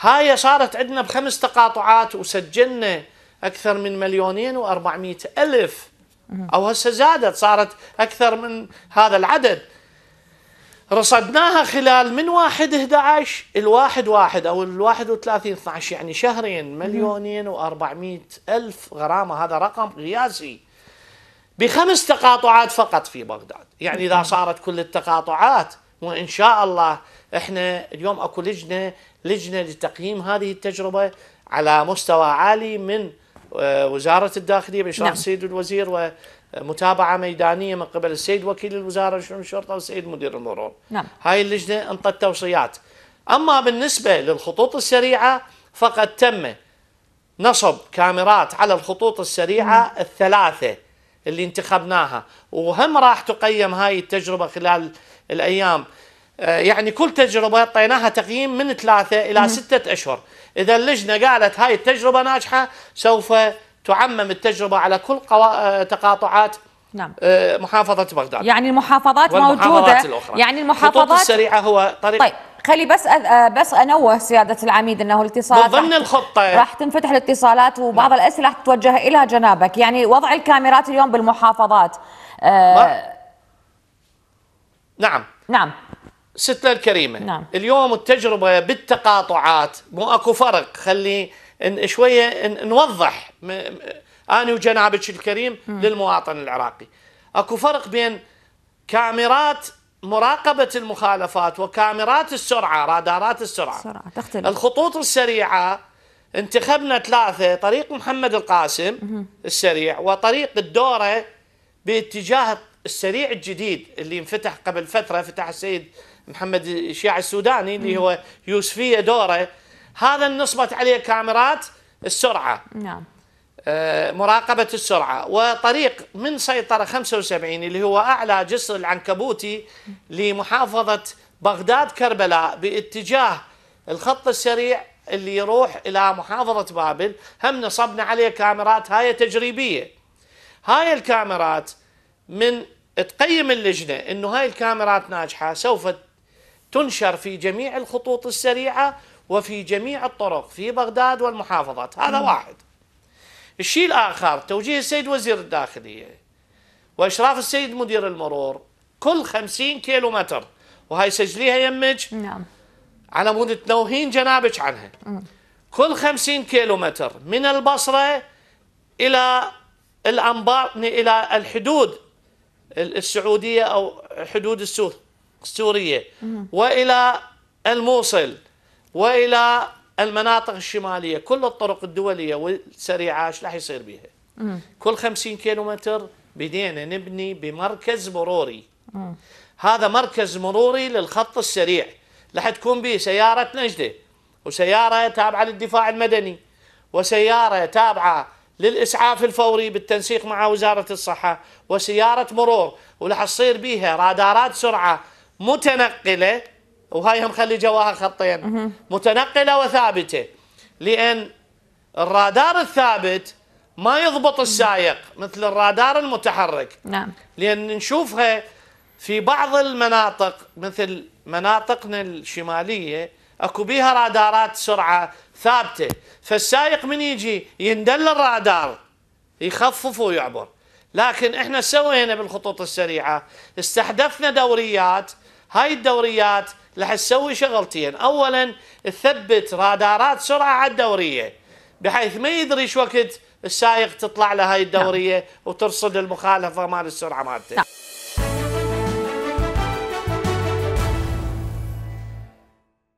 هاي صارت عندنا بخمس تقاطعات وسجلنا أكثر من مليونين و ألف أو هسه زادت صارت أكثر من هذا العدد رصدناها خلال من واحد 11 الواحد واحد أو الواحد وثلاثين 12 يعني شهرين مليونين و ألف غرامة هذا رقم قياسي بخمس تقاطعات فقط في بغداد يعني إذا صارت كل التقاطعات وإن شاء الله احنا اليوم اكو لجنه لجنه لتقييم هذه التجربه على مستوى عالي من آه، وزاره الداخليه باشراف نعم. السيد الوزير ومتابعه ميدانيه من قبل السيد وكيل الوزاره شؤون الشرطه والسيد مدير المرور. نعم. هاي اللجنه انطت توصيات. اما بالنسبه للخطوط السريعه فقد تم نصب كاميرات على الخطوط السريعه مم. الثلاثه اللي انتخبناها وهم راح تقيم هاي التجربه خلال الايام آه، يعني كل تجربة طيناها تقييم من ثلاثة إلى ستة أشهر إذا اللجنة قالت هاي التجربة ناجحة سوف تعمم التجربة على كل قوا... آه، تقاطعات نعم. آه، محافظة بغداد يعني المحافظات موجودة الأخرى. يعني المحافظات الخطوط السريعة هو طريق طيب خلي بس أذ... بس انوه سياده العميد انه الاتصالات ضمن الخطه راح تنفتح الاتصالات وبعض نعم. الاسئله راح تتوجه الى جنابك يعني وضع الكاميرات اليوم بالمحافظات آ... نعم نعم ستنا الكريمة نعم. اليوم التجربة بالتقاطعات مو اكو فرق خلي إن شوية إن نوضح أنا وجنابك الكريم م. للمواطن العراقي اكو فرق بين كاميرات مراقبة المخالفات وكاميرات السرعة رادارات السرعة سرعة. تختلف. الخطوط السريعة انتخبنا ثلاثة طريق محمد القاسم م. السريع وطريق الدورة باتجاه السريع الجديد اللي انفتح قبل فترة فتح السيد محمد الشيع السوداني اللي هو يوسفية دوره هذا نصبت عليه كاميرات السرعة نعم آه، مراقبة السرعة وطريق من سيطرة 75 اللي هو أعلى جسر العنكبوتي لمحافظة بغداد كربلاء باتجاه الخط السريع اللي يروح إلى محافظة بابل هم نصبنا عليه كاميرات هاي تجريبية هاي الكاميرات من تقيم اللجنة أنه هاي الكاميرات ناجحة سوف تنشر في جميع الخطوط السريعة وفي جميع الطرق في بغداد والمحافظات هذا واحد الشيء الآخر توجيه السيد وزير الداخلية وإشراف السيد مدير المرور كل خمسين كيلو متر وهي سجليها يمج نعم على مود تنوهين جنابك عنها كل خمسين كيلو متر من البصرة إلى الأنبار إلى الحدود السعودية أو حدود السوق السورية والى الموصل والى المناطق الشماليه كل الطرق الدوليه والسريعه ايش راح يصير بها كل 50 كيلومتر بدينا نبني بمركز مروري هذا مركز مروري للخط السريع راح تكون به سياره نجده وسياره تابعه للدفاع المدني وسياره تابعه للاسعاف الفوري بالتنسيق مع وزاره الصحه وسياره مرور وراح تصير بها رادارات سرعه متنقله وهاي هم خلي جواها خطين متنقله وثابته لان الرادار الثابت ما يضبط السائق مثل الرادار المتحرك نعم لان نشوفها في بعض المناطق مثل مناطقنا الشماليه اكو بيها رادارات سرعه ثابته فالسائق من يجي يندل الرادار يخفف ويعبر لكن احنا سوينا بالخطوط السريعه استحدثنا دوريات هاي الدوريات راح تسوي شغلتين اولا تثبت رادارات سرعه على الدوريه بحيث ما يدري ايش وقت السائق تطلع له هاي الدوريه نعم. وترصد المخالفه مال السرعه مالته نعم.